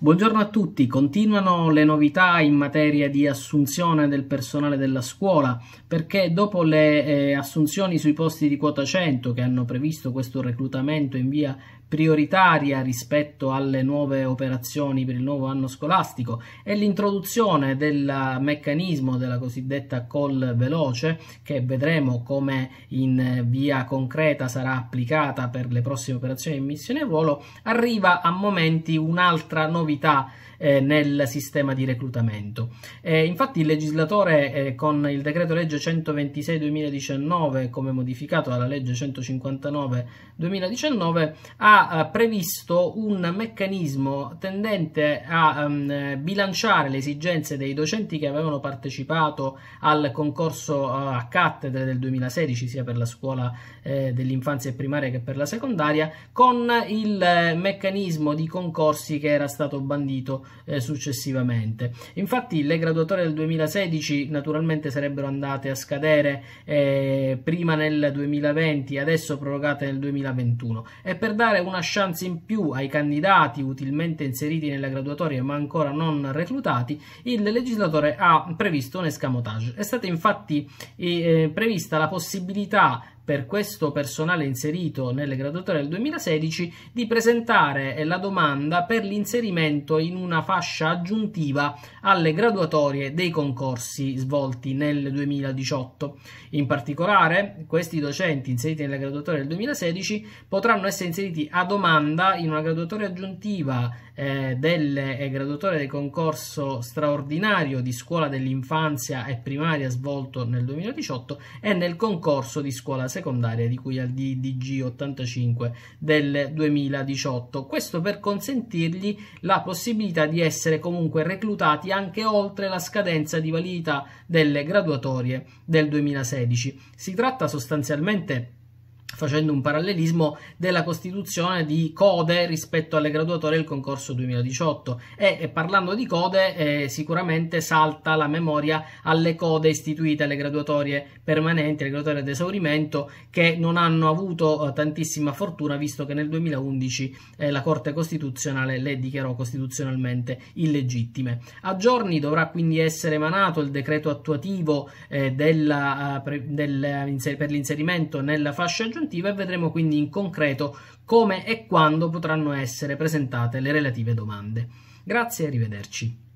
Buongiorno a tutti, continuano le novità in materia di assunzione del personale della scuola perché dopo le eh, assunzioni sui posti di quota 100 che hanno previsto questo reclutamento in via prioritaria rispetto alle nuove operazioni per il nuovo anno scolastico è l'introduzione del meccanismo della cosiddetta call veloce che vedremo come in via concreta sarà applicata per le prossime operazioni di missione volo arriva a momenti un'altra novità eh, nel sistema di reclutamento eh, infatti il legislatore eh, con il decreto legge 126 2019 come modificato dalla legge 159 2019 ha eh, previsto un meccanismo tendente a um, bilanciare le esigenze dei docenti che avevano partecipato al concorso eh, a cattedra del 2016 sia per la scuola eh, dell'infanzia e primaria che per la secondaria con il eh, meccanismo di concorsi che era stato bandito eh, successivamente. Infatti le graduatorie del 2016 naturalmente sarebbero andate a scadere eh, prima nel 2020, adesso prorogate nel 2021 e per dare un una chance in più ai candidati utilmente inseriti nella graduatoria ma ancora non reclutati, il legislatore ha previsto un escamotage. È stata infatti eh, prevista la possibilità per questo personale inserito nelle graduatorie del 2016 di presentare la domanda per l'inserimento in una fascia aggiuntiva alle graduatorie dei concorsi svolti nel 2018. In particolare, questi docenti inseriti nelle graduatorie del 2016 potranno essere inseriti a domanda in una graduatoria aggiuntiva eh, delle eh, graduatorie del concorso straordinario di scuola dell'infanzia e primaria svolto nel 2018 e nel concorso di scuola secondaria secondaria di cui al DDG 85 del 2018, questo per consentirgli la possibilità di essere comunque reclutati anche oltre la scadenza di validità delle graduatorie del 2016. Si tratta sostanzialmente di facendo un parallelismo della costituzione di code rispetto alle graduatorie del concorso 2018 e, e parlando di code eh, sicuramente salta la memoria alle code istituite alle graduatorie permanenti, alle graduatorie ad esaurimento che non hanno avuto eh, tantissima fortuna visto che nel 2011 eh, la Corte Costituzionale le dichiarò costituzionalmente illegittime. A giorni dovrà quindi essere emanato il decreto attuativo eh, della, eh, pre, eh, per l'inserimento nella fascia aggiuntiva preventiva e vedremo quindi in concreto come e quando potranno essere presentate le relative domande. Grazie e arrivederci.